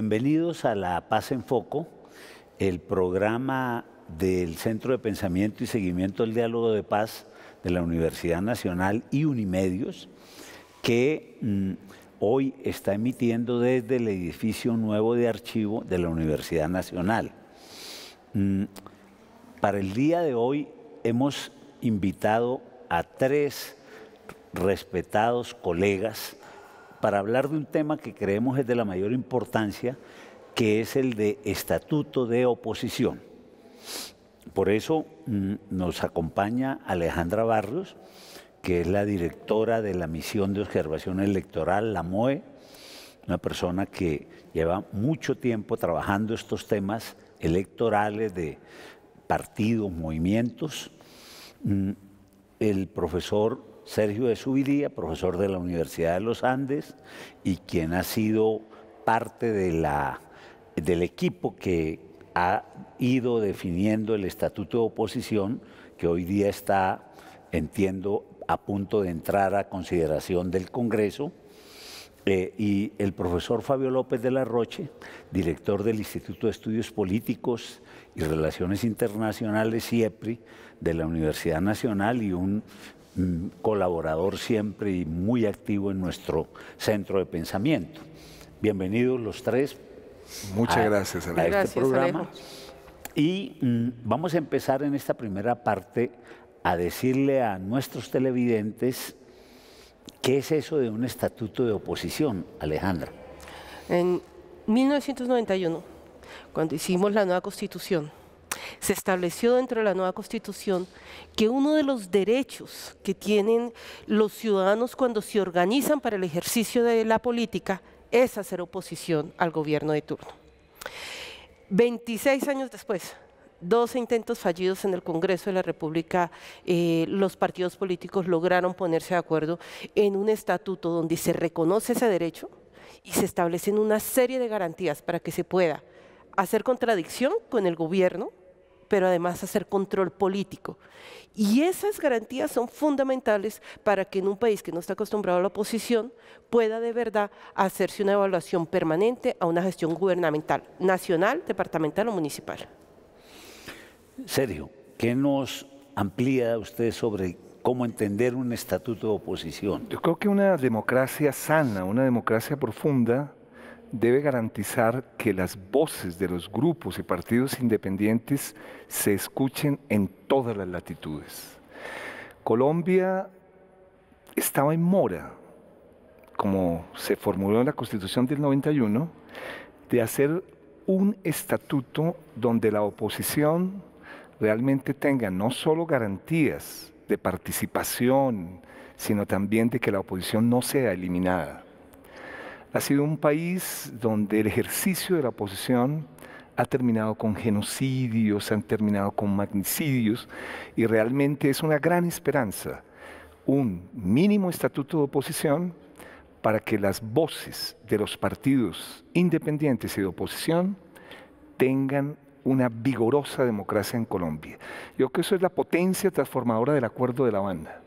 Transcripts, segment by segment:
Bienvenidos a La Paz en Foco, el programa del Centro de Pensamiento y Seguimiento del Diálogo de Paz de la Universidad Nacional y Unimedios, que mm, hoy está emitiendo desde el edificio nuevo de archivo de la Universidad Nacional. Mm, para el día de hoy hemos invitado a tres respetados colegas para hablar de un tema que creemos es de la mayor importancia, que es el de estatuto de oposición. Por eso mm, nos acompaña Alejandra Barrios, que es la directora de la misión de observación electoral, la MOE, una persona que lleva mucho tiempo trabajando estos temas electorales de partidos, movimientos. Mm, el profesor Sergio de Subiría, profesor de la Universidad de los Andes y quien ha sido parte de la, del equipo que ha ido definiendo el estatuto de oposición que hoy día está, entiendo, a punto de entrar a consideración del Congreso. Eh, y el profesor Fabio López de la Roche, director del Instituto de Estudios Políticos y Relaciones Internacionales, IEPRI, de la Universidad Nacional y un Mm, colaborador siempre y muy activo en nuestro centro de pensamiento. Bienvenidos los tres. Muchas gracias, A este programa. Y mm, vamos a empezar en esta primera parte a decirle a nuestros televidentes qué es eso de un estatuto de oposición, Alejandra. En 1991, cuando hicimos la nueva constitución, se estableció dentro de la nueva constitución que uno de los derechos que tienen los ciudadanos cuando se organizan para el ejercicio de la política es hacer oposición al gobierno de turno. 26 años después, dos intentos fallidos en el Congreso de la República, eh, los partidos políticos lograron ponerse de acuerdo en un estatuto donde se reconoce ese derecho y se establecen una serie de garantías para que se pueda hacer contradicción con el gobierno pero además hacer control político. Y esas garantías son fundamentales para que en un país que no está acostumbrado a la oposición pueda de verdad hacerse una evaluación permanente a una gestión gubernamental, nacional, departamental o municipal. Sergio, ¿qué nos amplía usted sobre cómo entender un estatuto de oposición? Yo creo que una democracia sana, una democracia profunda, debe garantizar que las voces de los grupos y partidos independientes se escuchen en todas las latitudes. Colombia estaba en mora, como se formuló en la Constitución del 91, de hacer un estatuto donde la oposición realmente tenga no solo garantías de participación, sino también de que la oposición no sea eliminada ha sido un país donde el ejercicio de la oposición ha terminado con genocidios, han terminado con magnicidios y realmente es una gran esperanza un mínimo estatuto de oposición para que las voces de los partidos independientes y de oposición tengan una vigorosa democracia en Colombia. Yo creo que eso es la potencia transformadora del Acuerdo de La banda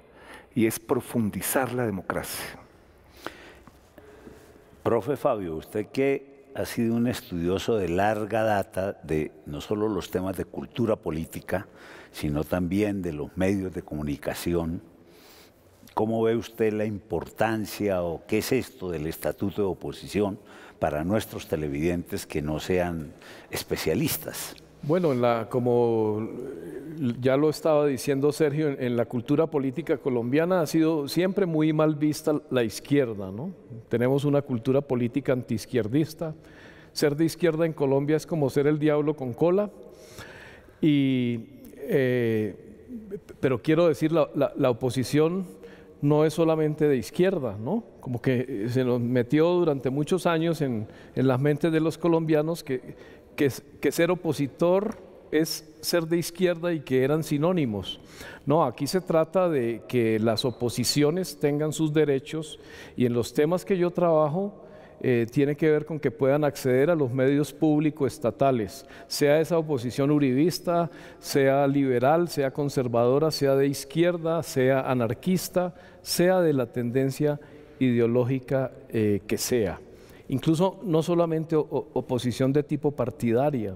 y es profundizar la democracia. Profe Fabio, usted que ha sido un estudioso de larga data de no solo los temas de cultura política, sino también de los medios de comunicación, ¿cómo ve usted la importancia o qué es esto del estatuto de oposición para nuestros televidentes que no sean especialistas? Bueno, la, como ya lo estaba diciendo Sergio, en, la cultura política colombiana ha sido siempre muy mal vista la izquierda, ¿no? Tenemos una cultura política antiizquierdista. Ser de izquierda en Colombia es como ser el diablo con cola. Y, eh, pero quiero decir, la, oposición no es solamente de izquierda, ¿no? Como que se nos metió durante muchos años en, en las mentes de los colombianos que que, ser opositor es ser de izquierda y que eran sinónimos. No, aquí se trata de que las oposiciones tengan sus derechos y en los temas que yo trabajo eh, tiene que ver con que puedan acceder a los medios públicos estatales, sea esa oposición uribista, sea liberal, sea conservadora, sea de izquierda, sea anarquista, sea de la tendencia ideológica eh, que sea incluso no solamente oposición de tipo partidaria,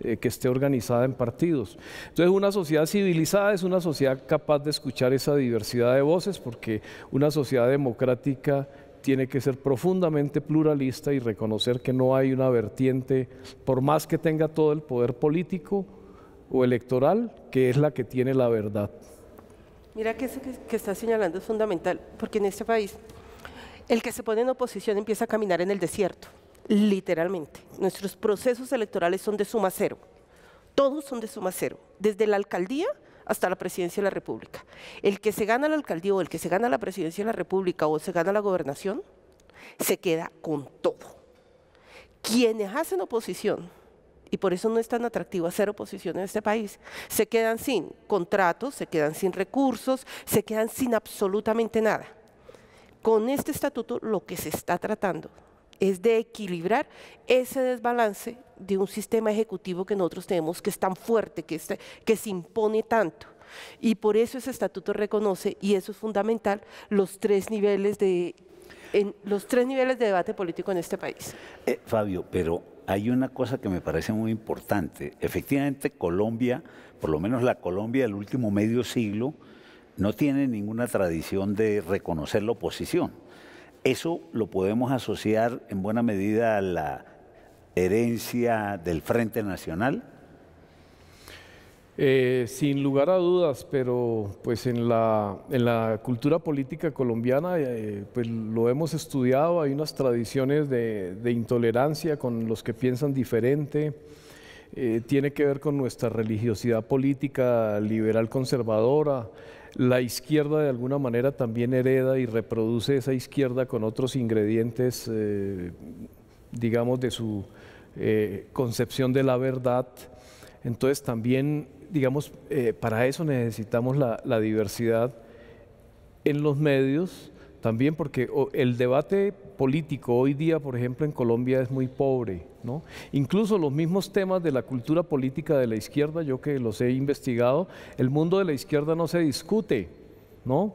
eh, que esté organizada en partidos. Entonces una sociedad civilizada es una sociedad capaz de escuchar esa diversidad de voces, porque una sociedad democrática tiene que ser profundamente pluralista y reconocer que no hay una vertiente, por más que tenga todo el poder político o electoral, que es la que tiene la verdad. Mira que eso que, está señalando es fundamental, porque en este país el que se pone en oposición empieza a caminar en el desierto, literalmente. Nuestros procesos electorales son de suma cero. Todos son de suma cero, desde la alcaldía hasta la presidencia de la República. El que se gana la alcaldía o el que se gana la presidencia de la República o se gana la gobernación, se queda con todo. Quienes hacen oposición, y por eso no es tan atractivo hacer oposición en este país, se quedan sin contratos, se quedan sin recursos, se quedan sin absolutamente nada. Con este estatuto lo que se está tratando es de equilibrar ese desbalance de un sistema ejecutivo que nosotros tenemos, que es tan fuerte, que, este, que se impone tanto. Y por eso ese estatuto reconoce, y eso es fundamental, los tres niveles de, los tres niveles de debate político en este país. Eh, Fabio, pero hay una cosa que me parece muy importante. Efectivamente, Colombia, por lo menos la Colombia del último medio siglo, no tiene ninguna tradición de reconocer la oposición. Eso lo podemos asociar en buena medida a la herencia del Frente Nacional. Eh, sin lugar a dudas, pero pues en la, cultura política colombiana eh, pues, lo hemos estudiado, hay unas tradiciones de, intolerancia con los que piensan diferente, eh, tiene que ver con nuestra religiosidad política liberal conservadora, la izquierda de alguna manera también hereda y reproduce esa izquierda con otros ingredientes, eh, digamos, de su eh, concepción de la verdad. Entonces también, digamos, eh, para eso necesitamos la, la diversidad en los medios, también porque el debate político hoy día, por ejemplo, en Colombia es muy pobre. ¿no? Incluso los mismos temas de la cultura política de la izquierda, yo que los he investigado, el mundo de la izquierda no se discute. ¿no?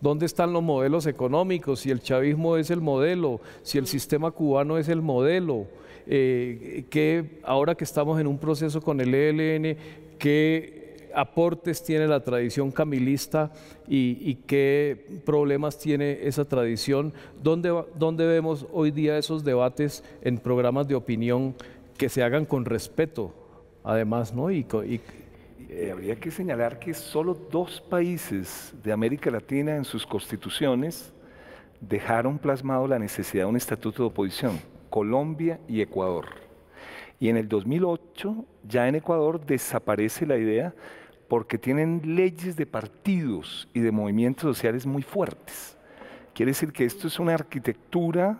¿Dónde están los modelos económicos? Si el chavismo es el modelo, si el sistema cubano es el modelo. Eh, que ahora que estamos en un proceso con el ELN, que aportes tiene la tradición camilista y, qué problemas tiene esa tradición, ¿Dónde, ¿Dónde, vemos hoy día esos debates en programas de opinión que se hagan con respeto, además, ¿no? Y, eh, habría que señalar que solo dos países de América Latina en sus constituciones dejaron plasmado la necesidad de un estatuto de oposición, Colombia y Ecuador. Y en el 2008 ya en Ecuador desaparece la idea porque tienen leyes de partidos y de movimientos sociales muy fuertes. Quiere decir que esto es una arquitectura,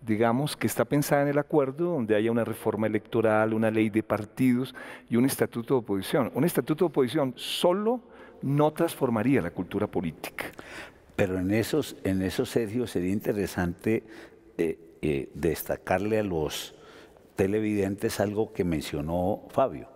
digamos, que está pensada en el acuerdo, donde haya una reforma electoral, una ley de partidos y un estatuto de oposición. Un estatuto de oposición solo no transformaría la cultura política. Pero en eso, en esos Sergio, sería interesante eh, eh, destacarle a los televidentes algo que mencionó Fabio.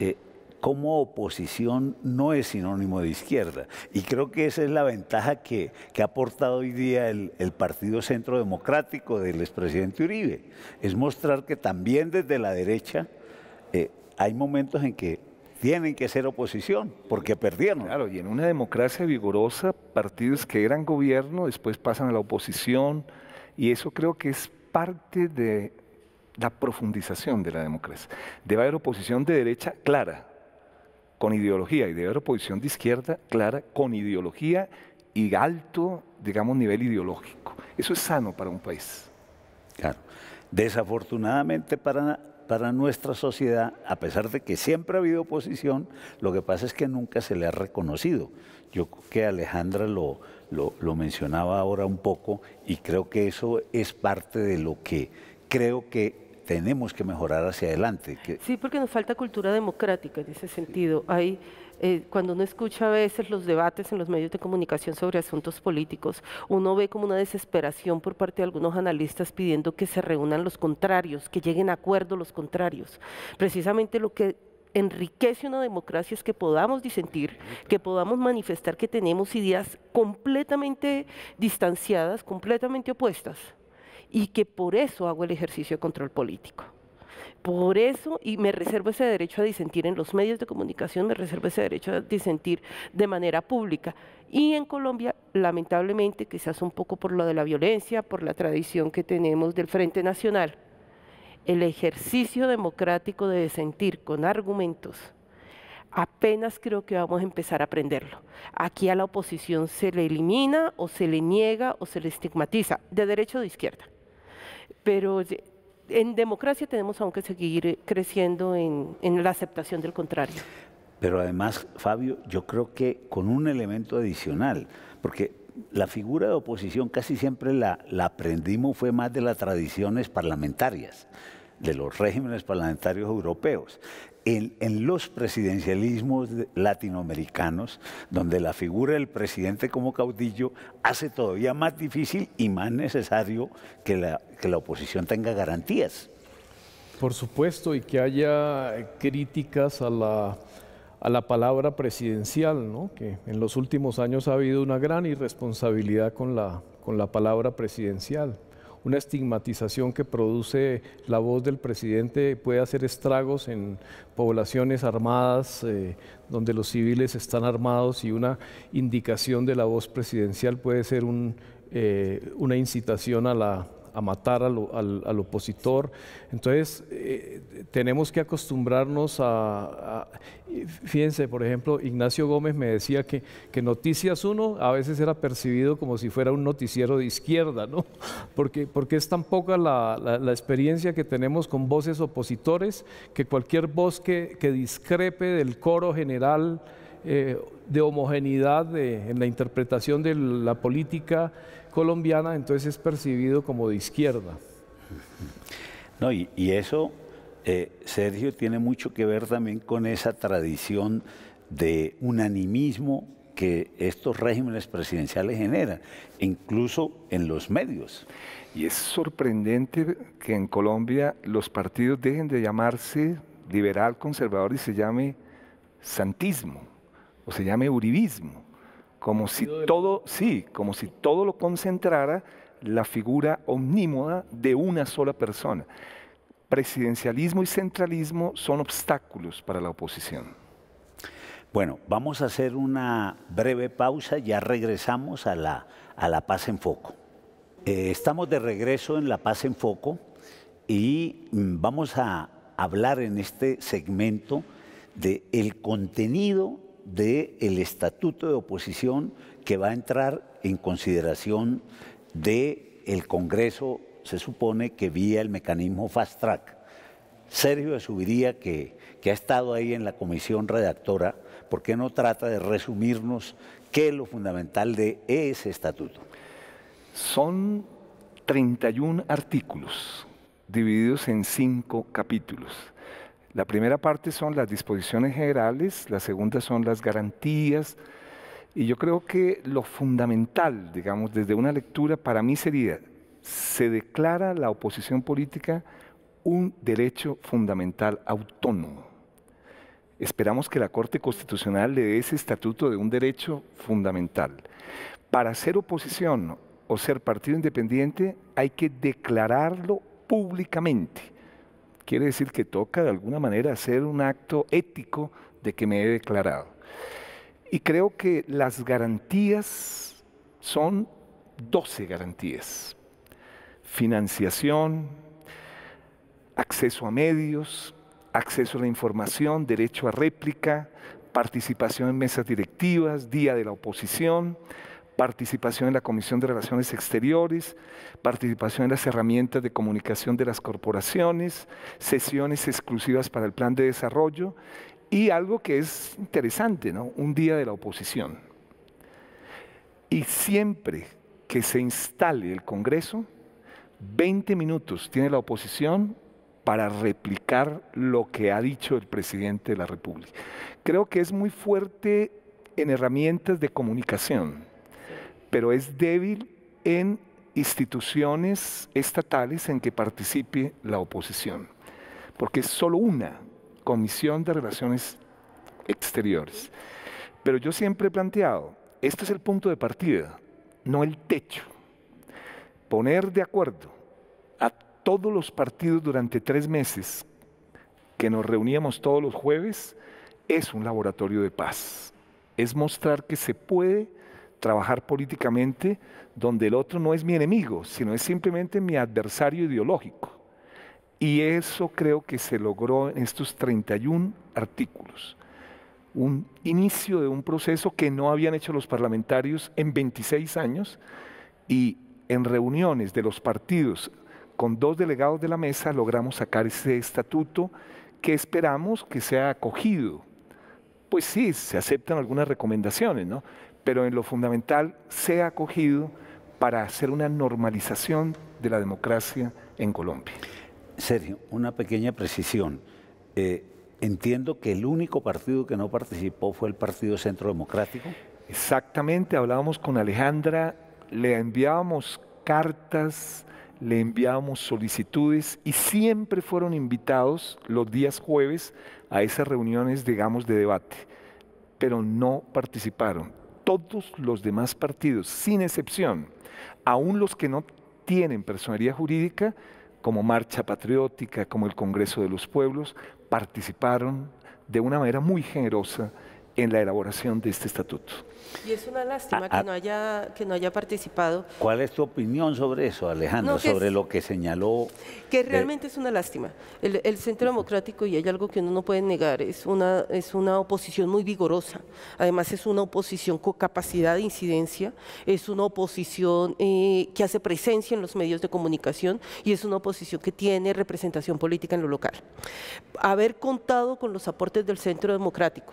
Eh, como oposición no es sinónimo de izquierda. Y creo que esa es la ventaja que, ha aportado hoy día el, el, Partido Centro Democrático del expresidente Uribe. Es mostrar que también desde la derecha eh, hay momentos en que tienen que ser oposición, porque perdieron. Claro, y en una democracia vigorosa, partidos que eran gobierno después pasan a la oposición, y eso creo que es parte de la profundización de la democracia. Debe haber oposición de derecha clara, con ideología y debe haber oposición de izquierda clara con ideología y alto, digamos, nivel ideológico. Eso es sano para un país. Claro. Desafortunadamente para, para nuestra sociedad, a pesar de que siempre ha habido oposición, lo que pasa es que nunca se le ha reconocido. Yo creo que Alejandra lo, lo, lo mencionaba ahora un poco y creo que eso es parte de lo que creo que tenemos que mejorar hacia adelante. Que... Sí, porque nos falta cultura democrática en ese sentido. Hay, eh, cuando uno escucha a veces los debates en los medios de comunicación sobre asuntos políticos, uno ve como una desesperación por parte de algunos analistas pidiendo que se reúnan los contrarios, que lleguen a acuerdo los contrarios. Precisamente lo que enriquece una democracia es que podamos disentir, que podamos manifestar que tenemos ideas completamente distanciadas, completamente opuestas y que por eso hago el ejercicio de control político. Por eso, y me reservo ese derecho a disentir en los medios de comunicación, me reservo ese derecho a disentir de manera pública. Y en Colombia, lamentablemente, quizás un poco por lo de la violencia, por la tradición que tenemos del Frente Nacional, el ejercicio democrático de disentir con argumentos, apenas creo que vamos a empezar a aprenderlo. Aquí a la oposición se le elimina o se le niega o se le estigmatiza, de derecho o de izquierda pero en democracia tenemos aún que seguir eh, creciendo en, la aceptación del contrario. Pero además, Fabio, yo creo que con un elemento adicional, porque la figura de oposición casi siempre la, aprendimos fue más de las tradiciones parlamentarias de los regímenes parlamentarios europeos. En, los presidencialismos latinoamericanos, donde la figura del presidente como caudillo hace todavía más difícil y más necesario que la, oposición tenga garantías. Por supuesto, y que haya críticas a la, palabra presidencial, ¿no? que en los últimos años ha habido una gran irresponsabilidad con la, con la palabra presidencial una estigmatización que produce la voz del presidente puede hacer estragos en poblaciones armadas, eh, donde los civiles están armados y una indicación de la voz presidencial puede ser eh, una incitación a la a matar al, opositor. Entonces, eh, tenemos que acostumbrarnos a, Fíjense, por ejemplo, Ignacio Gómez me decía que, que Noticias uno a veces era percibido como si fuera un noticiero de izquierda, ¿no? Porque, porque es tan poca la, la, experiencia que tenemos con voces opositores que cualquier voz que, discrepe del coro general. Eh, de homogeneidad en la interpretación de la política colombiana, entonces es percibido como de izquierda. No, y, eso, eh, Sergio, tiene mucho que ver también con esa tradición de unanimismo que estos regímenes presidenciales generan, incluso en los medios. Y es sorprendente que en Colombia los partidos dejen de llamarse liberal conservador y se llame santismo o se llame uribismo como si todo, sí, como si todo lo concentrara la figura omnímoda de una sola persona. Presidencialismo y centralismo son obstáculos para la oposición. Bueno, vamos a hacer una breve pausa, ya regresamos a la, a la paz en foco. Eh, estamos de regreso en la paz en foco y mm, vamos a hablar en este segmento de el contenido del estatuto de oposición que va a entrar en consideración del Congreso, se supone que vía el mecanismo Fast Track. Sergio de Subiría, que, que ha estado ahí en la comisión redactora, ¿por qué no trata de resumirnos qué es lo fundamental de ese estatuto? Son 31 artículos divididos en cinco capítulos. La primera parte son las disposiciones generales, la segunda son las garantías, y yo creo que lo fundamental, digamos, desde una lectura para mí sería, se declara la oposición política un derecho fundamental autónomo. Esperamos que la Corte Constitucional le dé ese estatuto de un derecho fundamental. Para ser oposición o ser partido independiente hay que declararlo públicamente. Quiere decir que toca de alguna manera hacer un acto ético de que me he declarado. Y creo que las garantías son 12 garantías. Financiación, acceso a medios, acceso a la información, derecho a réplica, participación en mesas directivas, día de la oposición, participación en la Comisión de Relaciones Exteriores, participación en las herramientas de comunicación de las corporaciones, sesiones exclusivas para el plan de desarrollo y algo que es interesante, ¿no? Un día de la oposición. Y siempre que se instale el Congreso, 20 minutos tiene la oposición para replicar lo que ha dicho el presidente de la República. Creo que es muy fuerte en herramientas de comunicación pero es débil en instituciones estatales en que participe la oposición, porque es solo una comisión de relaciones exteriores. Pero yo siempre he planteado, este es el punto de partida, no el techo. Poner de acuerdo a todos los partidos durante tres meses, que nos reuníamos todos los jueves, es un laboratorio de paz. Es mostrar que se puede trabajar políticamente donde el otro no es mi enemigo, sino es simplemente mi adversario ideológico. Y eso creo que se logró en estos 31 artículos. Un inicio de un proceso que no habían hecho los parlamentarios en 26 años y en reuniones de los partidos con dos delegados de la mesa logramos sacar ese estatuto que esperamos que sea acogido pues sí, se aceptan algunas recomendaciones, ¿no? Pero en lo fundamental se ha acogido para hacer una normalización de la democracia en Colombia. Sergio, una pequeña precisión. Eh, entiendo que el único partido que no participó fue el Partido Centro Democrático. Exactamente, hablábamos con Alejandra, le enviábamos cartas le enviábamos solicitudes y siempre fueron invitados los días jueves a esas reuniones, digamos, de debate, pero no participaron. Todos los demás partidos, sin excepción, aún los que no tienen personalidad jurídica, como Marcha Patriótica, como el Congreso de los Pueblos, participaron de una manera muy generosa en la elaboración de este estatuto. Y es una lástima ah, que, ah. no haya, que no haya participado. ¿Cuál es tu opinión sobre eso, Alejandro, sobre lo que señaló? Que realmente es una lástima. El, Centro Democrático, y hay algo que uno no puede negar, es una, es una oposición muy vigorosa. Además es una oposición con capacidad de incidencia, es una oposición eh, que hace presencia en los medios de comunicación y es una oposición que tiene representación política en lo local. Haber contado con los aportes del Centro Democrático,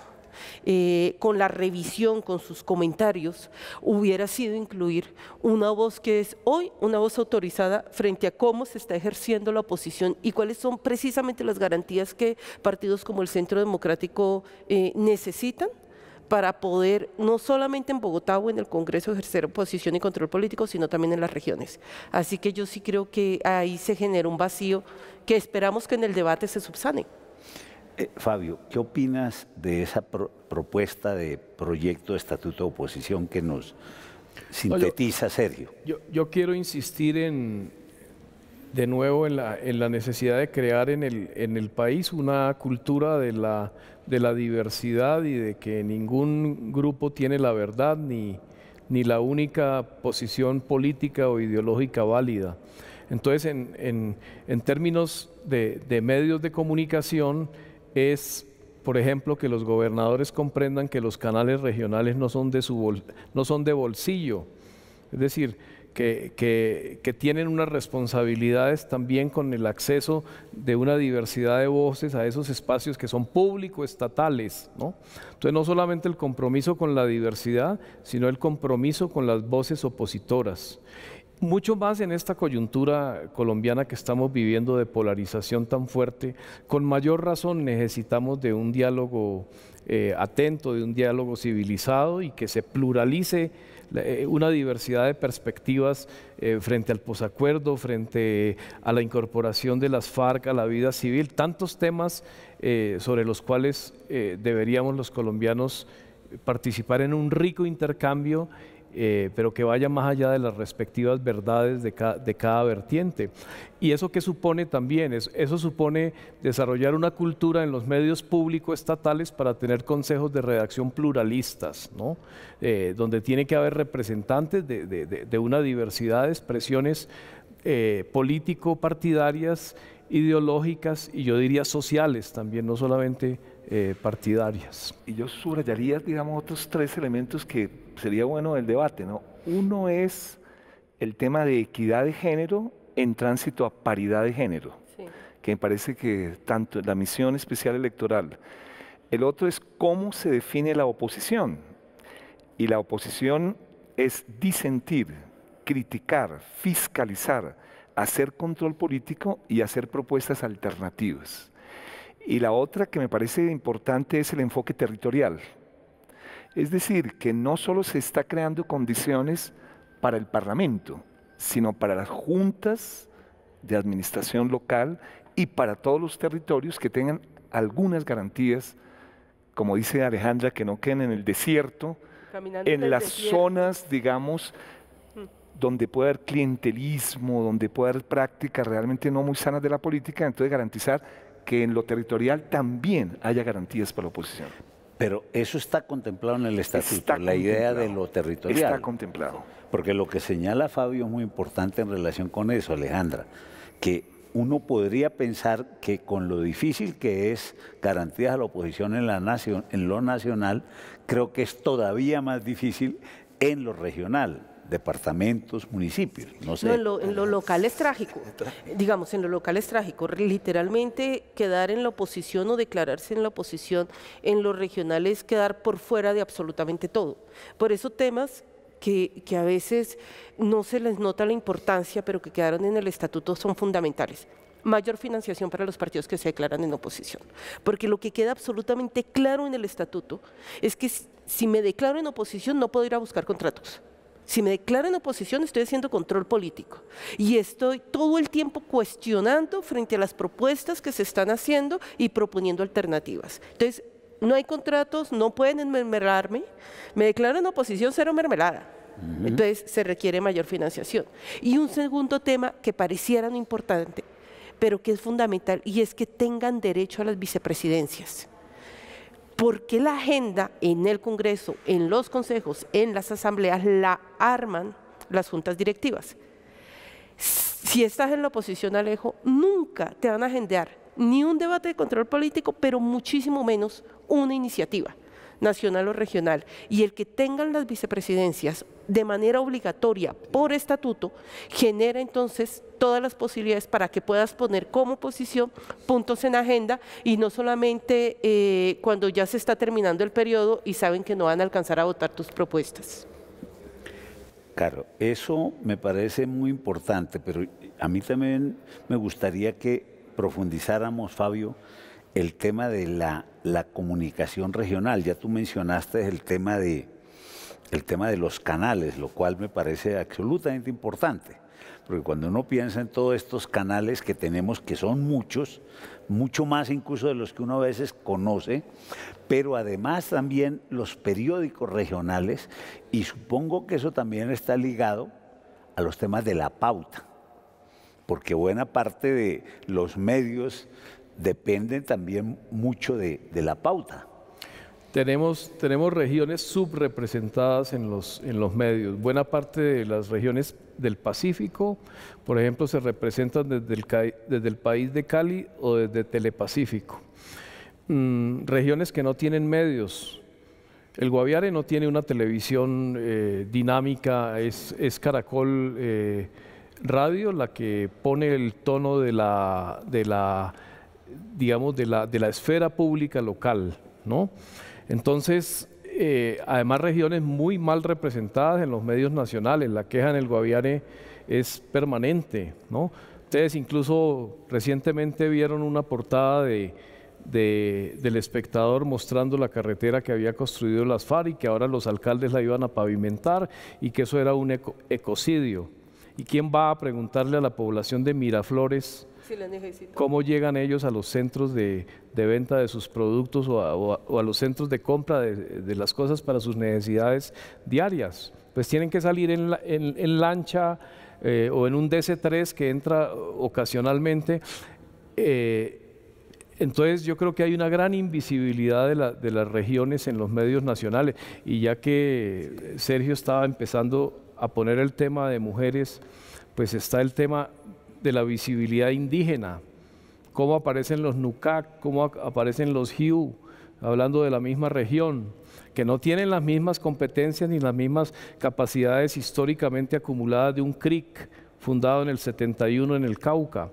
eh, con la revisión, con sus comentarios, hubiera sido incluir una voz que es hoy una voz autorizada frente a cómo se está ejerciendo la oposición y cuáles son precisamente las garantías que partidos como el Centro Democrático eh, necesitan para poder, no solamente en Bogotá o en el Congreso, ejercer oposición y control político, sino también en las regiones. Así que yo sí creo que ahí se genera un vacío que esperamos que en el debate se subsane. Eh, Fabio, ¿qué opinas de esa propuesta de proyecto de estatuto de oposición que nos sintetiza Sergio? Yo, quiero insistir en, de nuevo en la, necesidad de crear en el, país una cultura de la, diversidad y de que ningún grupo tiene la verdad ni, la única posición política o ideológica válida. Entonces, en, términos de medios de comunicación, es, por ejemplo, que los gobernadores comprendan que los canales regionales no son de, su no son de bolsillo, es decir, que, tienen unas responsabilidades también con el acceso de una diversidad de voces a esos espacios que son público-estatales. ¿no? Entonces, no solamente el compromiso con la diversidad, sino el compromiso con las voces opositoras mucho más en esta coyuntura colombiana que estamos viviendo de polarización tan fuerte, con mayor razón necesitamos de un diálogo eh, atento, de un diálogo civilizado y que se pluralice eh, una diversidad de perspectivas eh, frente al posacuerdo, frente a la incorporación de las FARC a la vida civil, tantos temas sobre los cuales deberíamos los colombianos participar en un rico intercambio eh, pero que vaya más allá de las respectivas verdades de, cada vertiente. ¿Y eso qué supone también? eso supone desarrollar una cultura en los medios públicos estatales para tener consejos de redacción pluralistas, eh, donde tiene que haber representantes de, una diversidad de expresiones eh, político-partidarias, ideológicas y yo diría sociales también, no solamente eh, partidarias. Y yo subrayaría, digamos, otros tres elementos que sería bueno del debate. ¿no? Uno es el tema de equidad de género en tránsito a paridad de género, que me parece que tanto la misión especial electoral. El otro es cómo se define la oposición. Y la oposición es disentir, criticar, fiscalizar, hacer control político y hacer propuestas alternativas. Y la otra que me parece importante es el enfoque territorial. Es decir, que no solo se está creando condiciones para el Parlamento, sino para las juntas de administración local y para todos los territorios que tengan algunas garantías, como dice Alejandra, que no queden en el desierto, en las zonas, digamos, mm. donde puede haber clientelismo, donde puede haber prácticas realmente no muy sanas de la política, entonces garantizar que en lo territorial también haya garantías para la oposición. Pero eso está contemplado en el estatuto, la idea de lo territorial. Está contemplado. Porque lo que señala Fabio es muy importante en relación con eso, Alejandra, que uno podría pensar que con lo difícil que es garantías a la oposición en, la en lo nacional, creo que es todavía más difícil en lo regional departamentos, municipios. No sé. en, lo, local es trágico. Digamos, en lo local es trágico. Literalmente quedar en la oposición o declararse en la oposición en lo regional es quedar por fuera de absolutamente todo. Por eso temas que, que, a veces no se les nota la importancia, pero que quedaron en el estatuto son fundamentales. Mayor financiación para los partidos que se declaran en oposición. Porque lo que queda absolutamente claro en el estatuto es que si me declaro en oposición no puedo ir a buscar contratos. Si me declaran en oposición, estoy haciendo control político. Y estoy todo el tiempo cuestionando frente a las propuestas que se están haciendo y proponiendo alternativas. Entonces, no hay contratos, no pueden enmermerarme, Me declaro en oposición cero mermelada. Entonces, se requiere mayor financiación. Y un segundo tema que pareciera no importante, pero que es fundamental, y es que tengan derecho a las vicepresidencias porque la agenda en el Congreso, en los consejos, en las asambleas, la arman las juntas directivas. Si estás en la oposición, Alejo, nunca te van a agendar ni un debate de control político, pero muchísimo menos una iniciativa nacional o regional, y el que tengan las vicepresidencias de manera obligatoria por estatuto, genera entonces todas las posibilidades para que puedas poner como posición puntos en agenda y no solamente eh, cuando ya se está terminando el periodo y saben que no van a alcanzar a votar tus propuestas. Claro, eso me parece muy importante, pero a mí también me gustaría que profundizáramos, Fabio, el tema de la, comunicación regional. Ya tú mencionaste el tema, de, el tema de los canales, lo cual me parece absolutamente importante. Porque cuando uno piensa en todos estos canales que tenemos, que son muchos, mucho más incluso de los que uno a veces conoce, pero además también los periódicos regionales, y supongo que eso también está ligado a los temas de la pauta, porque buena parte de los medios dependen también mucho de, la pauta. Tenemos, tenemos regiones subrepresentadas en los, en los medios. Buena parte de las regiones del Pacífico, por ejemplo, se representan desde el, desde el país de Cali o desde Telepacífico. Mm, regiones que no tienen medios. El Guaviare no tiene una televisión eh, dinámica, es, es Caracol eh, Radio la que pone el tono de la, de la digamos, de la, de la esfera pública local, ¿no? Entonces, eh, además regiones muy mal representadas en los medios nacionales, la queja en el Guaviare es permanente, ¿no? Ustedes incluso recientemente vieron una portada de, del espectador mostrando la carretera que había construido las FARC y que ahora los alcaldes la iban a pavimentar y que eso era un ecocidio. ¿Y quién va a preguntarle a la población de Miraflores cómo llegan ellos a los centros de, venta de sus productos o a, los centros de compra de, las cosas para sus necesidades diarias. Pues tienen que salir en, lancha eh, o en un DC3 que entra ocasionalmente. Eh, entonces yo creo que hay una gran invisibilidad de, de, las regiones en los medios nacionales. Y ya que Sergio estaba empezando a poner el tema de mujeres, pues está el tema de la visibilidad indígena, cómo aparecen los Nukak, cómo aparecen los Hiu, hablando de la misma región, que no tienen las mismas competencias ni las mismas capacidades históricamente acumuladas de un CRIC fundado en el 71 en el Cauca.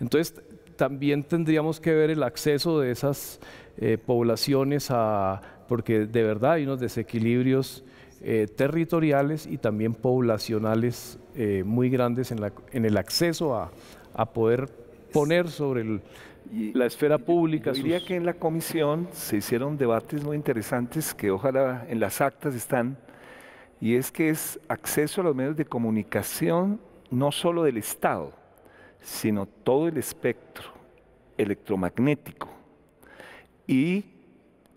Entonces, también tendríamos que ver el acceso de esas eh, poblaciones a, porque de verdad hay unos desequilibrios eh, territoriales y también poblacionales eh, muy grandes en, la, en, el acceso a, poder poner sobre la esfera pública. diría que en la comisión se hicieron debates muy interesantes que ojalá en las actas están, y es que es acceso a los medios de comunicación no solo del Estado, sino todo el espectro electromagnético. Y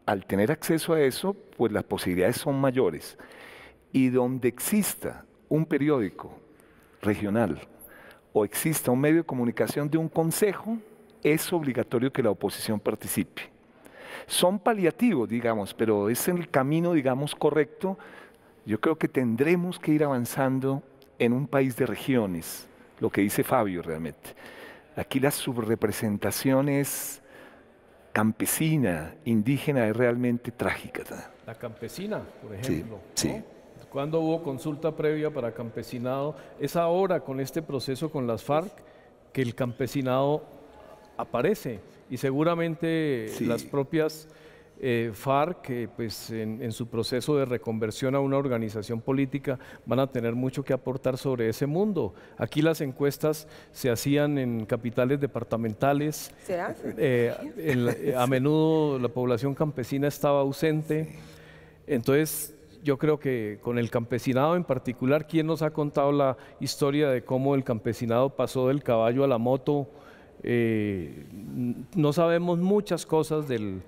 al tener acceso a eso, pues las posibilidades son mayores. Y donde exista un periódico regional o exista un medio de comunicación de un consejo, es obligatorio que la oposición participe. Son paliativos, digamos, pero es el camino, digamos, correcto. Yo creo que tendremos que ir avanzando en un país de regiones, lo que dice Fabio realmente. Aquí la subrepresentación es campesina, indígena, es realmente trágica. La campesina, por ejemplo. Sí, sí cuando hubo consulta previa para campesinado, es ahora con este proceso con las FARC que el campesinado aparece y seguramente las propias eh, FARC, pues en, su proceso de reconversión a una organización política, van a tener mucho que aportar sobre ese mundo. Aquí las encuestas se hacían en capitales departamentales. ¿Se eh, a menudo la población campesina estaba ausente. Entonces, yo creo que con el campesinado en particular, ¿quién nos ha contado la historia de cómo el campesinado pasó del caballo a la moto? Eh, no sabemos muchas cosas del,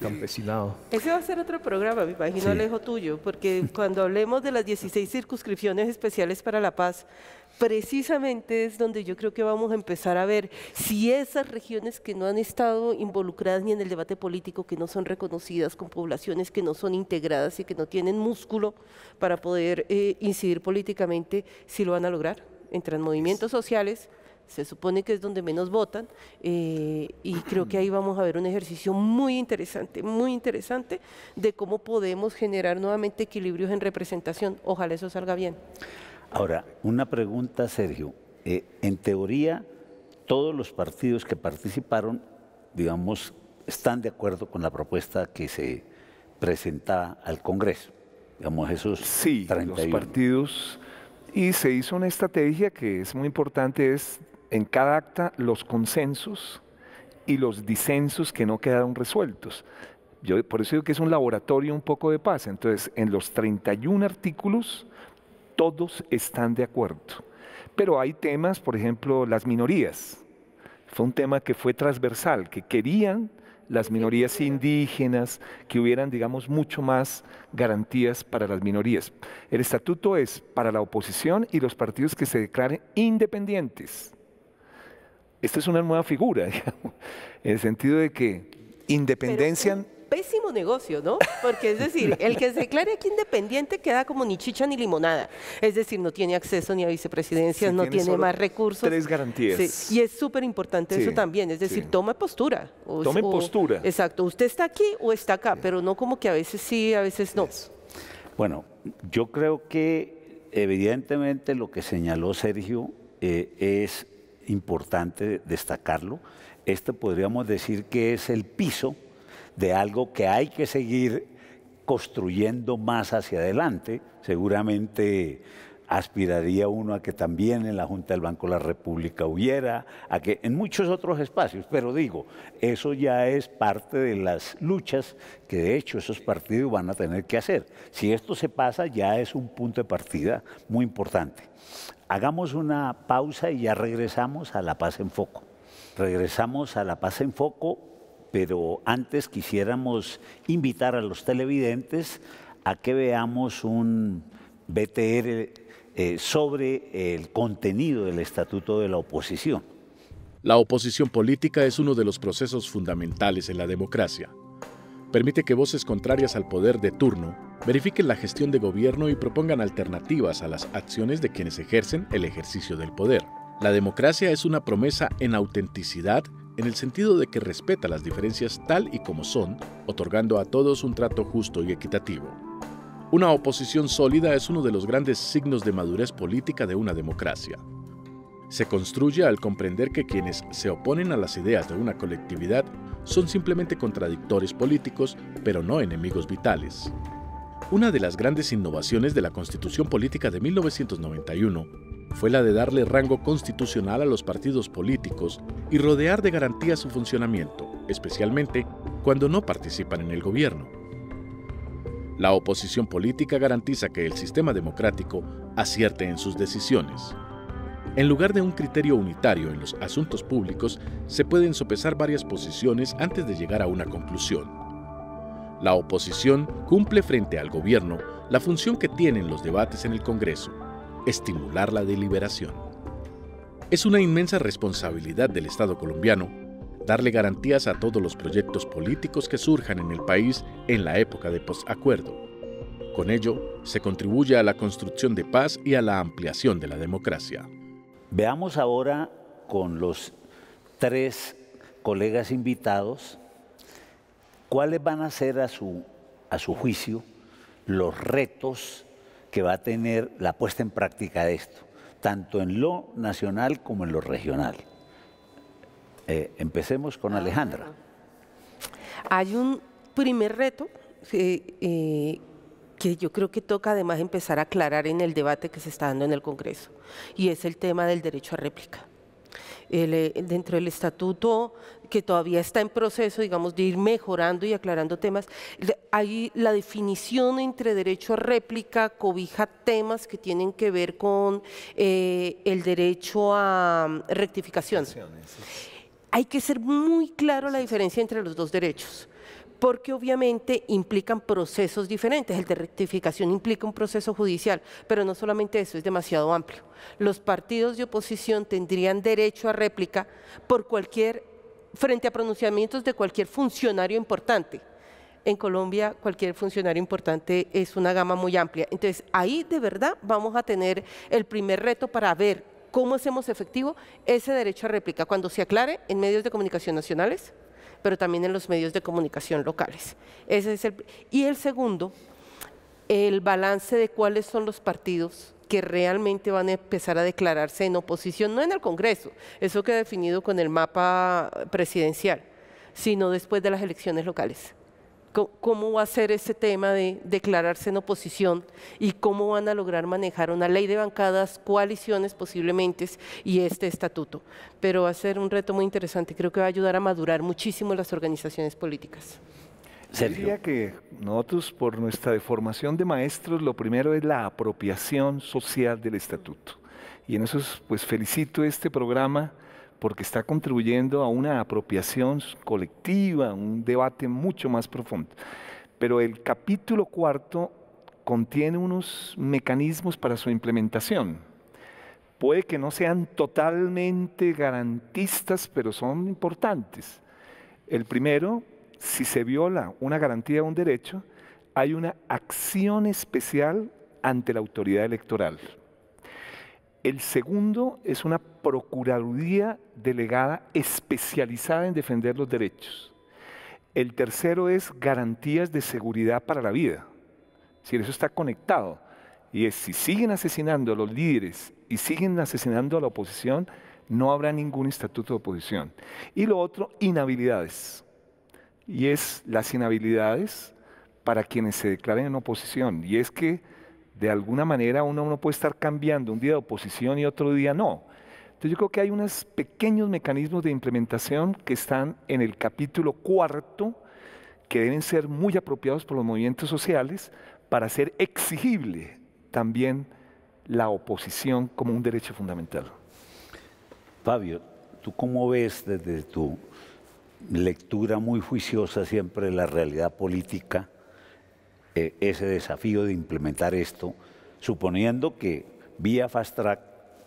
campesinado. Ese va a ser otro programa, me imagino, lejos tuyo, porque cuando hablemos de las 16 circunscripciones especiales para la paz, precisamente es donde yo creo que vamos a empezar a ver si esas regiones que no han estado involucradas ni en el debate político, que no son reconocidas, con poblaciones que no son integradas y que no tienen músculo para poder eh, incidir políticamente, si lo van a lograr. Entran movimientos sociales, se supone que es donde menos votan, eh, y creo que ahí vamos a ver un ejercicio muy interesante, muy interesante, de cómo podemos generar nuevamente equilibrios en representación. Ojalá eso salga bien. Ahora, una pregunta, Sergio. Eh, en teoría, todos los partidos que participaron, digamos, están de acuerdo con la propuesta que se presentaba al Congreso. Digamos, esos sí, los partidos. Y se hizo una estrategia que es muy importante, es en cada acta los consensos y los disensos que no quedaron resueltos. Yo por eso digo que es un laboratorio un poco de paz. Entonces, en los 31 artículos todos están de acuerdo. Pero hay temas, por ejemplo, las minorías. Fue un tema que fue transversal, que querían las minorías indígenas, que hubieran, digamos, mucho más garantías para las minorías. El estatuto es para la oposición y los partidos que se declaren independientes. Esta es una nueva figura, digamos, en el sentido de que independencia pésimo negocio, ¿no? Porque es decir, el que se declare aquí independiente queda como ni chicha ni limonada. Es decir, no tiene acceso ni a vicepresidencias, no tiene, más recursos. Tres garantías. Y es súper importante eso también. Es decir, toma postura. O, Tome postura. Exacto. Usted está aquí o está acá, pero no como que a veces sí, a veces no. Bueno, yo creo que evidentemente lo que señaló Sergio eh, es importante destacarlo. Este podríamos decir que es el piso de algo que hay que seguir construyendo más hacia adelante. Seguramente aspiraría uno a que también en la Junta del Banco de la República hubiera, a que en muchos otros espacios, pero digo, eso ya es parte de las luchas que de hecho esos partidos van a tener que hacer. Si esto se pasa, ya es un punto de partida muy importante. Hagamos una pausa y ya regresamos a La Paz en Foco. Regresamos a La Paz en Foco pero antes quisiéramos invitar a los televidentes a que veamos un BTR eh, sobre el contenido del Estatuto de la Oposición. La oposición política es uno de los procesos fundamentales en la democracia. Permite que voces contrarias al poder de turno verifiquen la gestión de gobierno y propongan alternativas a las acciones de quienes ejercen el ejercicio del poder. La democracia es una promesa en autenticidad en el sentido de que respeta las diferencias tal y como son, otorgando a todos un trato justo y equitativo. Una oposición sólida es uno de los grandes signos de madurez política de una democracia. Se construye al comprender que quienes se oponen a las ideas de una colectividad son simplemente contradictores políticos, pero no enemigos vitales. Una de las grandes innovaciones de la Constitución Política de 1991 fue la de darle rango constitucional a los partidos políticos y rodear de garantía su funcionamiento, especialmente cuando no participan en el gobierno. La oposición política garantiza que el sistema democrático acierte en sus decisiones. En lugar de un criterio unitario en los asuntos públicos, se pueden sopesar varias posiciones antes de llegar a una conclusión. La oposición cumple frente al gobierno la función que tienen los debates en el Congreso, estimular la deliberación. Es una inmensa responsabilidad del Estado colombiano darle garantías a todos los proyectos políticos que surjan en el país en la época de posacuerdo. Con ello, se contribuye a la construcción de paz y a la ampliación de la democracia. Veamos ahora con los tres colegas invitados cuáles van a ser a su, a su juicio los retos que va a tener la puesta en práctica de esto, tanto en lo nacional como en lo regional. Eh, empecemos con ah, Alejandra. Hay un primer reto eh, que yo creo que toca además empezar a aclarar en el debate que se está dando en el Congreso, y es el tema del derecho a réplica el, eh, dentro del estatuto que todavía está en proceso, digamos, de ir mejorando y aclarando temas, hay la definición entre derecho a réplica cobija temas que tienen que ver con eh, el derecho a mm, rectificación. Hay que ser muy claro la diferencia entre los dos derechos porque obviamente implican procesos diferentes. El de rectificación implica un proceso judicial, pero no solamente eso, es demasiado amplio. Los partidos de oposición tendrían derecho a réplica por cualquier, frente a pronunciamientos de cualquier funcionario importante. En Colombia cualquier funcionario importante es una gama muy amplia. Entonces ahí de verdad vamos a tener el primer reto para ver cómo hacemos efectivo ese derecho a réplica cuando se aclare en medios de comunicación nacionales, pero también en los medios de comunicación locales. Ese es el, y el segundo, el balance de cuáles son los partidos que realmente van a empezar a declararse en oposición, no en el Congreso, eso queda definido con el mapa presidencial, sino después de las elecciones locales cómo va a ser ese tema de declararse en oposición y cómo van a lograr manejar una ley de bancadas, coaliciones posiblemente y este estatuto. Pero va a ser un reto muy interesante, creo que va a ayudar a madurar muchísimo las organizaciones políticas. Sergio. que nosotros por nuestra formación de maestros lo primero es la apropiación social del estatuto. Y en eso pues felicito este programa porque está contribuyendo a una apropiación colectiva, un debate mucho más profundo. Pero el capítulo cuarto contiene unos mecanismos para su implementación. Puede que no sean totalmente garantistas, pero son importantes. El primero, si se viola una garantía o un derecho, hay una acción especial ante la autoridad electoral. El segundo es una Procuraduría delegada especializada en defender los derechos. El tercero es garantías de seguridad para la vida. Si eso está conectado, y es si siguen asesinando a los líderes y siguen asesinando a la oposición, no habrá ningún estatuto de oposición. Y lo otro, inhabilidades. Y es las inhabilidades para quienes se declaren en oposición. Y es que de alguna manera uno no puede estar cambiando un día de oposición y otro día no. Entonces yo creo que hay unos pequeños mecanismos de implementación que están en el capítulo cuarto que deben ser muy apropiados por los movimientos sociales para hacer exigible también la oposición como un derecho fundamental. Fabio, ¿tú cómo ves desde tu lectura muy juiciosa siempre la realidad política? Eh, ese desafío de implementar esto, suponiendo que vía fast track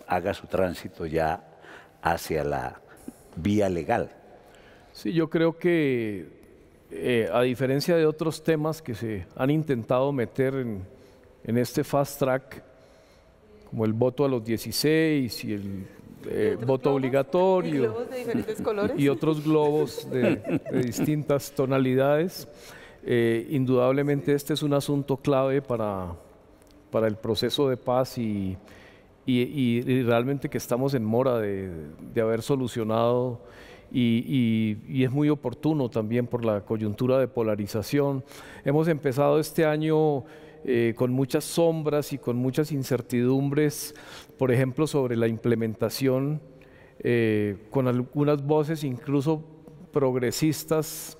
haga su tránsito ya hacia la vía legal. Sí, yo creo que eh, a diferencia de otros temas que se han intentado meter en, en este fast track, como el voto a los 16 y el eh, voto obligatorio y, otros globos de distintas tonalidades, eh, indudablemente este es un asunto clave para, el proceso de paz y, realmente que estamos en mora de, de haber solucionado y, es muy oportuno también por la coyuntura de polarización. Hemos empezado este año eh, con muchas sombras y con muchas incertidumbres, por ejemplo, sobre la implementación, eh, con algunas voces incluso progresistas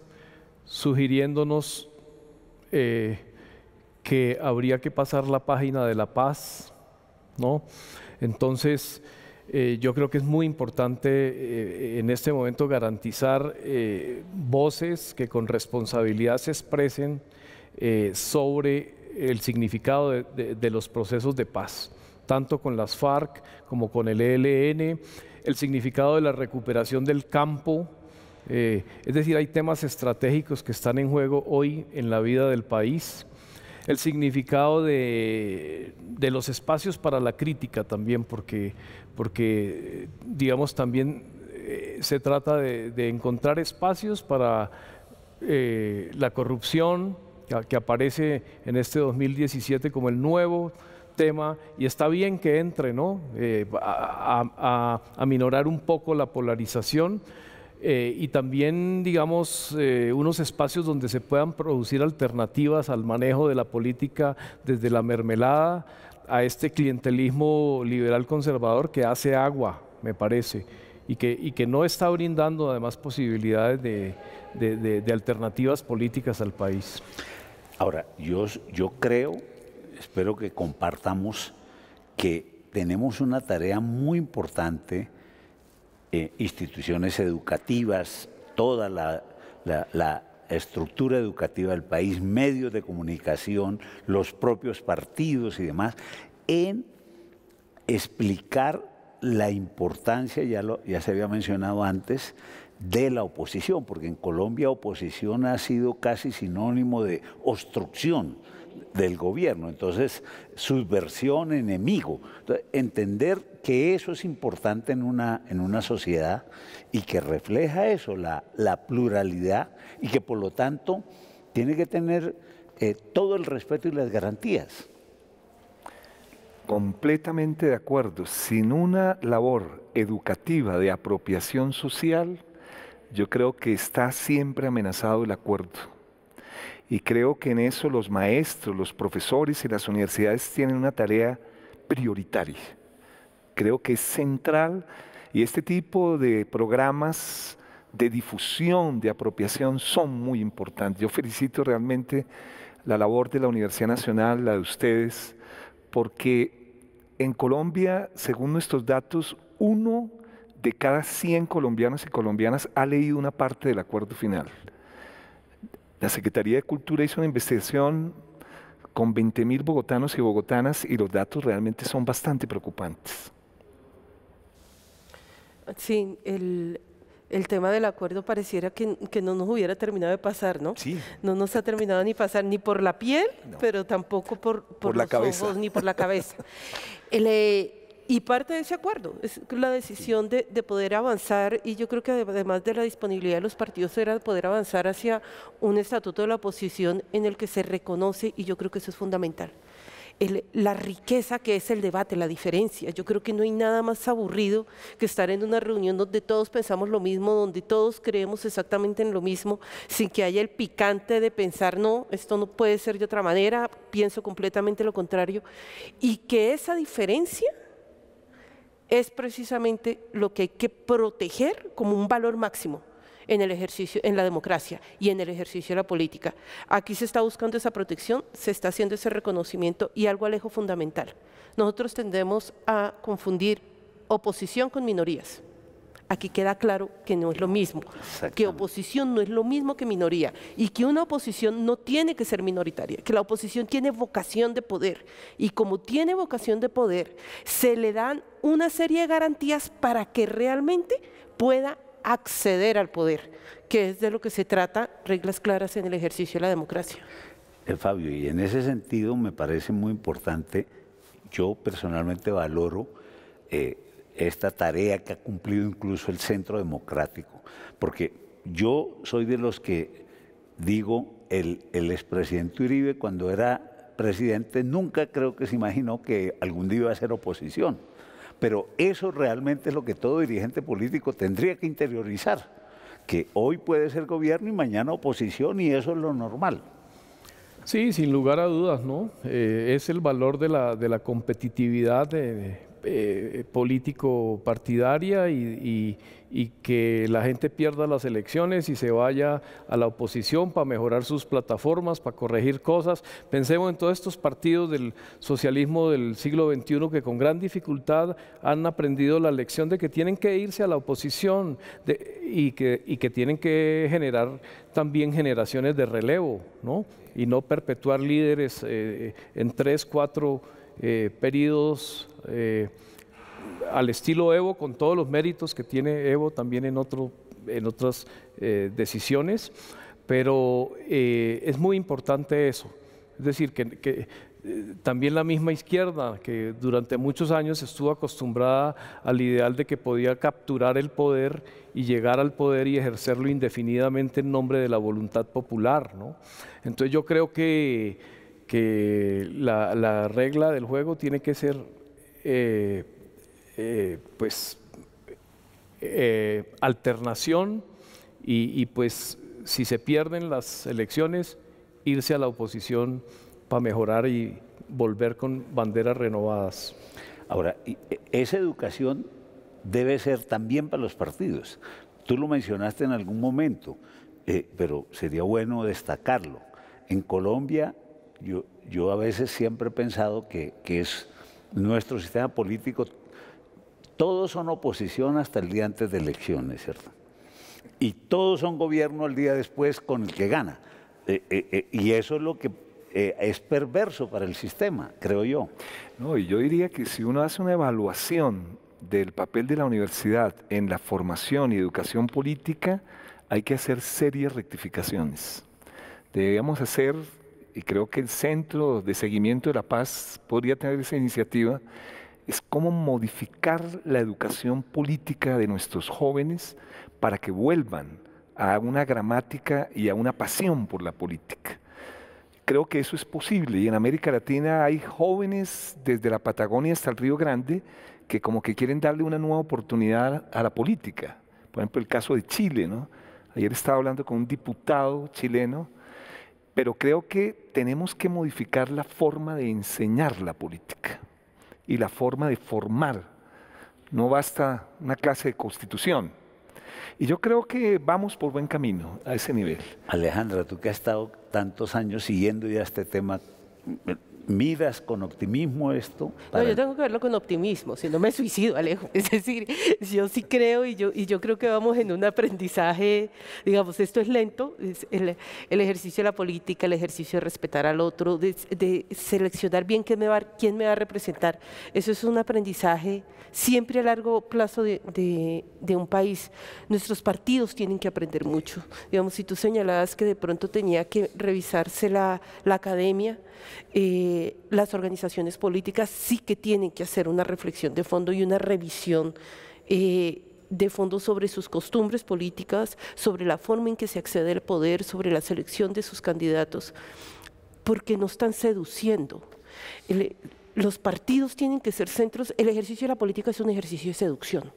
sugiriéndonos eh, que habría que pasar la página de la paz, ¿no? Entonces, eh, yo creo que es muy importante eh, en este momento garantizar voces que con responsabilidad se expresen sobre el significado de los procesos de paz, tanto con las FARC como con el ELN, el significado de la recuperación del campo, eh, es decir, hay temas estratégicos que están en juego hoy en la vida del país. El significado de, los espacios para la crítica también, porque, digamos, también eh, se trata de, encontrar espacios para eh, la corrupción que, aparece en este 2017 como el nuevo tema y está bien que entre, ¿no? a, a, minorar un poco la polarización, eh, y también, digamos, eh, unos espacios donde se puedan producir alternativas al manejo de la política desde la mermelada a este clientelismo liberal conservador que hace agua, me parece, y que, y que no está brindando además posibilidades de, de alternativas políticas al país. Ahora, yo, yo creo, espero que compartamos, que tenemos una tarea muy importante eh, instituciones educativas, toda la, estructura educativa del país, medios de comunicación, los propios partidos y demás, en explicar la importancia, ya, lo, ya se había mencionado antes, de la oposición, porque en Colombia oposición ha sido casi sinónimo de obstrucción del gobierno, entonces subversión, enemigo. entender que eso es importante en una, sociedad y que refleja eso, la, pluralidad, y que por lo tanto tiene que tener eh, todo el respeto y las garantías. Completamente de acuerdo. Sin una labor educativa de apropiación social, yo creo que está siempre amenazado el acuerdo. Y creo que en eso los maestros, los profesores y las universidades tienen una tarea prioritaria creo que es central y este tipo de programas de difusión, de apropiación, son muy importantes. Yo felicito realmente la labor de la Universidad Nacional, la de ustedes, porque en Colombia, según nuestros datos, uno de cada 100 colombianos y colombianas ha leído una parte del acuerdo final. La Secretaría de Cultura hizo una investigación con 20.000 bogotanos y bogotanas y los datos realmente son bastante preocupantes. Sí, el, el tema del acuerdo pareciera que, no nos hubiera terminado de pasar, ¿no? Sí. No nos ha terminado ni pasar ni por la piel, pero tampoco por, por, los la cabeza. Ojos, ni por la cabeza. Eh, y parte de ese acuerdo es la decisión de, de, poder avanzar, y yo creo que además de la disponibilidad de los partidos era poder avanzar hacia un estatuto de la oposición en el que se reconoce, y yo creo que eso es fundamental la riqueza que es el debate, la diferencia. Yo creo que no hay nada más aburrido que estar en una reunión donde todos pensamos lo mismo, donde todos creemos exactamente en lo mismo, sin que haya el picante de pensar, no, esto no puede ser de otra manera, pienso completamente lo contrario, y que esa diferencia es precisamente lo que hay que proteger como un valor máximo en el ejercicio, en la democracia y en el ejercicio de la política. Aquí se está buscando esa protección, se está haciendo ese reconocimiento y algo alejo fundamental. Nosotros tendemos a confundir oposición con minorías. Aquí queda claro que no es lo mismo, que oposición no es lo mismo que minoría y que una oposición no tiene que ser minoritaria, que la oposición tiene vocación de poder y como tiene vocación de poder, se le dan una serie de garantías para que realmente pueda acceder al poder, que es de lo que se trata, reglas claras en el ejercicio de la democracia. Eh, Fabio, y en ese sentido me parece muy importante, yo personalmente valoro eh, esta tarea que ha cumplido incluso el Centro Democrático, porque yo soy de los que digo, el, el expresidente Uribe cuando era presidente nunca creo que se imaginó que algún día iba a ser oposición pero eso realmente es lo que todo dirigente político tendría que interiorizar, que hoy puede ser gobierno y mañana oposición y eso es lo normal. Sí, sin lugar a dudas, ¿no? Eh, es el valor de la, competitividad de eh, político partidaria y, que la gente pierda las elecciones y se vaya a la oposición para mejorar sus plataformas, para corregir cosas. Pensemos en todos estos partidos del socialismo del siglo XXI que con gran dificultad han aprendido la lección de que tienen que irse a la oposición y, que, tienen que generar también generaciones de relevo y no perpetuar líderes eh, en tres, cuatro eh, períodos eh, al estilo Evo, con todos los méritos que tiene Evo también en, en otras eh, decisiones, pero es muy importante eso. Es decir, que, que también la misma izquierda, que durante muchos años estuvo acostumbrada al ideal de que podía capturar el poder y llegar al poder y ejercerlo indefinidamente en nombre de la voluntad popular. ¿no? Entonces yo creo que que la, regla del juego tiene que ser eh, eh, pues eh, alternación y, pues si se pierden las elecciones, irse a la oposición para mejorar y volver con banderas renovadas. Ahora, e, esa educación debe ser también para los partidos. Tú lo mencionaste en algún momento, pero sería bueno destacarlo. En Colombia yo, a veces siempre he pensado que, que es nuestro sistema político, todos son oposición hasta el día antes de elecciones, ¿cierto? Y todos son gobierno al día después con el que gana. Eh, eh, eh, y eso es lo que es perverso para el sistema, creo yo. No, y yo diría que si uno hace una evaluación del papel de la universidad en la formación y educación política, hay que hacer serias rectificaciones. Debemos hacer y creo que el Centro de Seguimiento de la Paz podría tener esa iniciativa, es cómo modificar la educación política de nuestros jóvenes para que vuelvan a una gramática y a una pasión por la política. Creo que eso es posible y en América Latina hay jóvenes desde la Patagonia hasta el Río Grande que como que quieren darle una nueva oportunidad a la política. Por ejemplo, el caso de Chile, ¿no? Ayer estaba hablando con un diputado chileno pero creo que tenemos que modificar la forma de enseñar la política y la forma de formar. No basta una clase de constitución. Y yo creo que vamos por buen camino a ese nivel. Alejandra, tú que has estado tantos años siguiendo ya este tema miras con optimismo esto. No, yo tengo que verlo con optimismo, si no me suicido, Alejo. Es decir, yo sí creo y yo, y yo creo que vamos en un aprendizaje, digamos, esto es lento, es el, ejercicio de la política, el ejercicio de respetar al otro, de, seleccionar bien quién me, va, quién me va a representar. Eso es un aprendizaje siempre a largo plazo de, de, un país. Nuestros partidos tienen que aprender mucho. Digamos, si tú señalabas que de pronto tenía que revisarse la, la academia, eh, eh, las organizaciones políticas sí que tienen que hacer una reflexión de fondo y una revisión eh, de fondo sobre sus costumbres políticas, sobre la forma en que se accede al poder, sobre la selección de sus candidatos, porque no están seduciendo. los partidos tienen que ser centros, el ejercicio de la política es un ejercicio de seducción.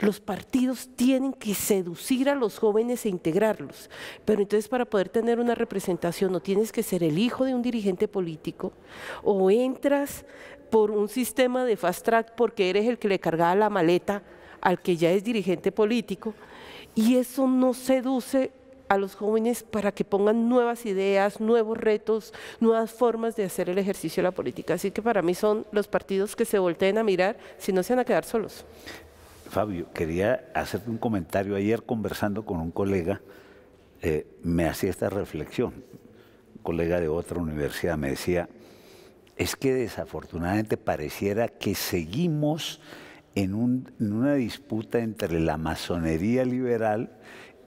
Los partidos tienen que seducir a los jóvenes e integrarlos. Pero entonces para poder tener una representación no tienes que ser el hijo de un dirigente político o entras por un sistema de fast track porque eres el que le cargaba la maleta al que ya es dirigente político y eso no seduce a los jóvenes para que pongan nuevas ideas, nuevos retos, nuevas formas de hacer el ejercicio de la política. Así que para mí son los partidos que se volteen a mirar si no se van a quedar solos. Fabio, quería hacerte un comentario. Ayer conversando con un colega, eh, me hacía esta reflexión. Un colega de otra universidad me decía, es que desafortunadamente pareciera que seguimos en, una disputa entre la masonería liberal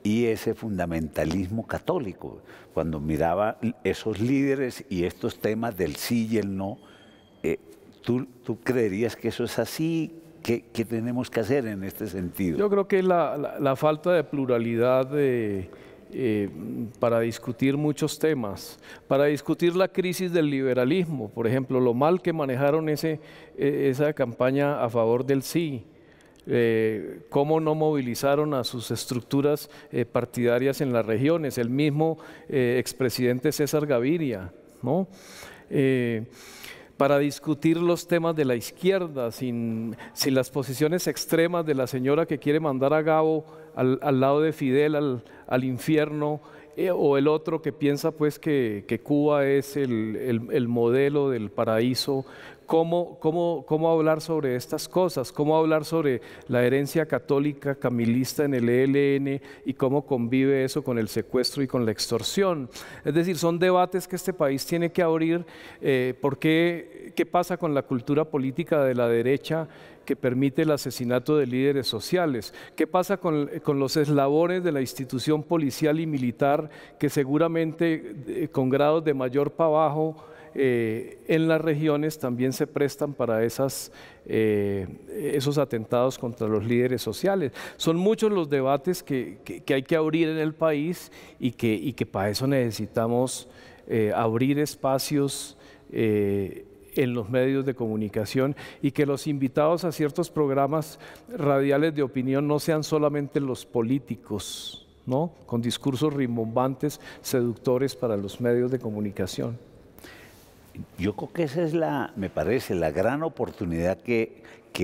y ese fundamentalismo católico. Cuando miraba esos líderes y estos temas del sí y el no, eh, ¿tú, ¿tú creerías que eso es así? ¿Qué, tenemos que hacer en este sentido? Yo creo que la, falta de pluralidad eh, para discutir muchos temas, para discutir la crisis del liberalismo, por ejemplo, lo mal que manejaron ese, e, esa campaña a favor del sí. Eh, cómo no movilizaron a sus estructuras eh, partidarias en las regiones, el mismo expresidente César Gaviria, ¿no? para discutir los temas de la izquierda, sin, las posiciones extremas de la señora que quiere mandar a Gabo al, lado de Fidel al, infierno, eh, o el otro que piensa pues que, Cuba es el modelo del paraíso cómo, cómo, cómo hablar sobre estas cosas, cómo hablar sobre la herencia católica camilista en el ELN y cómo convive eso con el secuestro y con la extorsión. Es decir, son debates que este país tiene que abrir. Eh, ¿Por qué? ¿Qué pasa con la cultura política de la derecha? que permite el asesinato de líderes sociales? ¿Qué pasa con, con, los eslabones de la institución policial y militar que seguramente eh, con grados de mayor para abajo eh, en las regiones también se prestan para eh, esos atentados contra los líderes sociales. Son muchos los debates que, hay que abrir en el país y que, para eso necesitamos eh, abrir espacios en los medios de comunicación y que los invitados a ciertos programas radiales de opinión no sean solamente los políticos, con discursos rimbombantes, seductores para los medios de comunicación yo creo que esa es la, me parece, la gran oportunidad que,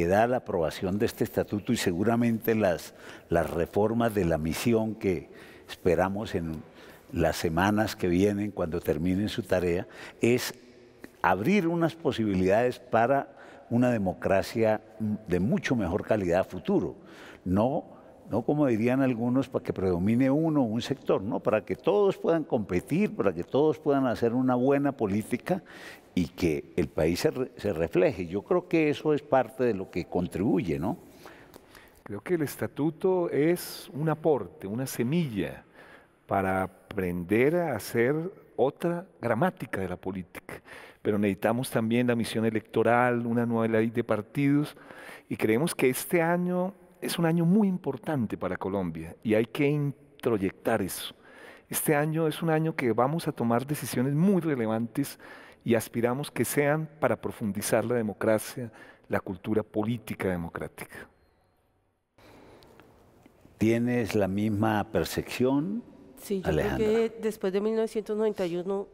da la aprobación de este estatuto y seguramente las, las reformas de la misión que esperamos en las semanas que vienen cuando terminen su tarea, es abrir unas posibilidades para una democracia de mucho mejor calidad futuro. No no como dirían algunos, para que predomine uno, un sector, no, para que todos puedan competir, para que todos puedan hacer una buena política y que el país se, refleje. Yo creo que eso es parte de lo que contribuye, ¿no? Creo que el estatuto es un aporte, una semilla para aprender a hacer otra gramática de la política. Pero necesitamos también la misión electoral, una nueva ley de partidos y creemos que este año es un año muy importante para Colombia y hay que introyectar eso. Este año es un año que vamos a tomar decisiones muy relevantes y aspiramos que sean para profundizar la democracia, la cultura política democrática. ¿Tienes la misma percepción? Sí, yo creo que después de 1991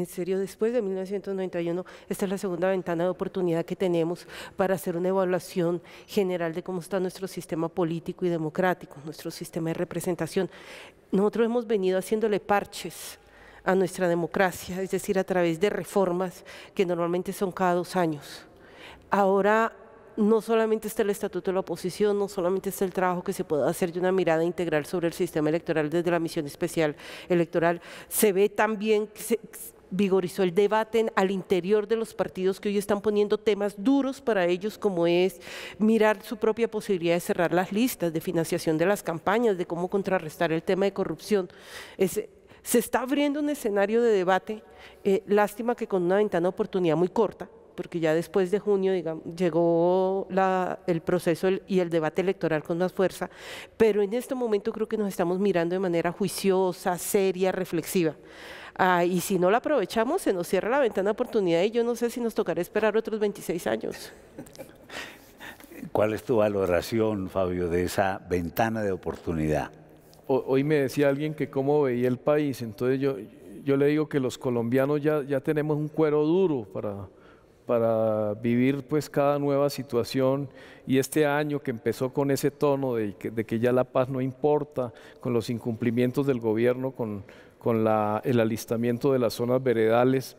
en serio, después de 1991, esta es la segunda ventana de oportunidad que tenemos para hacer una evaluación general de cómo está nuestro sistema político y democrático, nuestro sistema de representación. Nosotros hemos venido haciéndole parches a nuestra democracia, es decir, a través de reformas que normalmente son cada dos años. Ahora no solamente está el estatuto de la oposición, no solamente está el trabajo que se puede hacer de una mirada integral sobre el sistema electoral desde la misión especial electoral, se ve también que vigorizó el debate al interior de los partidos que hoy están poniendo temas duros para ellos, como es mirar su propia posibilidad de cerrar las listas, de financiación de las campañas, de cómo contrarrestar el tema de corrupción. se está abriendo un escenario de debate, eh, lástima que con una ventana de oportunidad muy corta, porque ya después de junio digamos, llegó el proceso y el debate electoral con más fuerza, pero en este momento creo que nos estamos mirando de manera juiciosa, seria, reflexiva. Ah, y si no la aprovechamos, se nos cierra la ventana de oportunidad y yo no sé si nos tocará esperar otros 26 años. ¿Cuál es tu valoración, Fabio, de esa ventana de oportunidad? Hoy me decía alguien que cómo veía el país, entonces yo, yo le digo que los colombianos ya, ya tenemos un cuero duro para, para vivir pues cada nueva situación y este año que empezó con ese tono de que, ya la paz no importa, con los incumplimientos del gobierno, con, el alistamiento de las zonas veredales.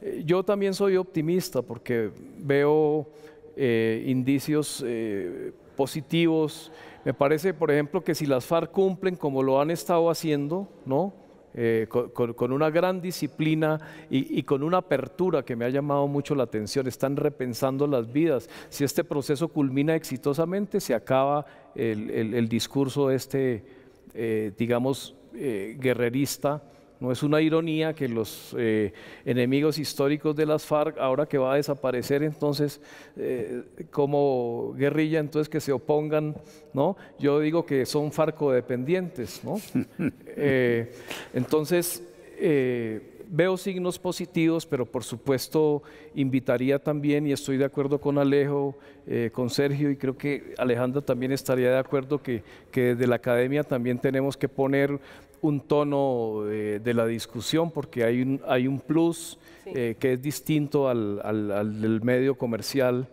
Eh, yo también soy optimista porque veo eh, indicios eh, positivos. Me parece, por ejemplo, que si las FARC cumplen como lo han estado haciendo, ¿no? Eh, con, una gran disciplina y, con una apertura que me ha llamado mucho la atención. Están repensando las vidas. Si este proceso culmina exitosamente, se acaba el, el, el discurso este, eh, digamos, eh, guerrerista no es una ironía que los eh, enemigos históricos de las FARC, ahora que va a desaparecer entonces eh, como guerrilla, entonces que se opongan, ¿no? Yo digo que son farcodependientes, ¿no? Eh, entonces, veo signos positivos, pero por supuesto invitaría también, y estoy de acuerdo con Alejo, con Sergio, y creo que Alejandro también estaría de acuerdo que, que desde la academia también tenemos que poner un tono eh, de la discusión porque hay un, hay un plus eh, que es distinto al, del medio comercial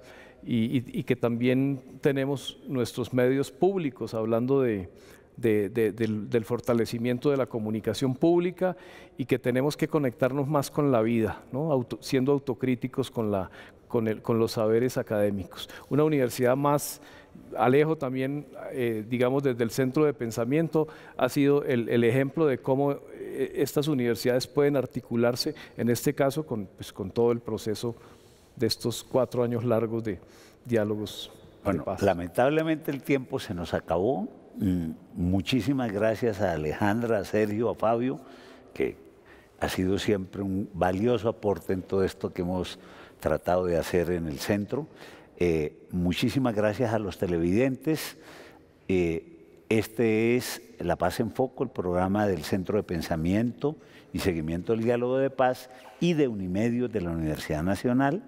y, que también tenemos nuestros medios públicos hablando de, del, fortalecimiento de la comunicación pública y que tenemos que conectarnos más con la vida, ¿no? siendo autocríticos con, la, con, con los saberes académicos. Una universidad más Alejo también, eh, digamos, desde el centro de pensamiento, ha sido el, ejemplo de cómo eh, estas universidades pueden articularse, en este caso, con, pues, con todo el proceso de estos cuatro años largos de diálogos. Bueno, lamentablemente el tiempo se nos acabó. Mm, muchísimas gracias a Alejandra, a Sergio, a Fabio, que ha sido siempre un valioso aporte en todo esto que hemos tratado de hacer en el centro. Eh, muchísimas gracias a los televidentes. Eh, este es La Paz en Foco, el programa del Centro de Pensamiento y Seguimiento del Diálogo de Paz y de Unimedio de la Universidad Nacional.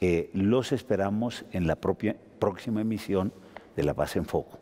Eh, los esperamos en la propia, próxima emisión de La Paz en Foco.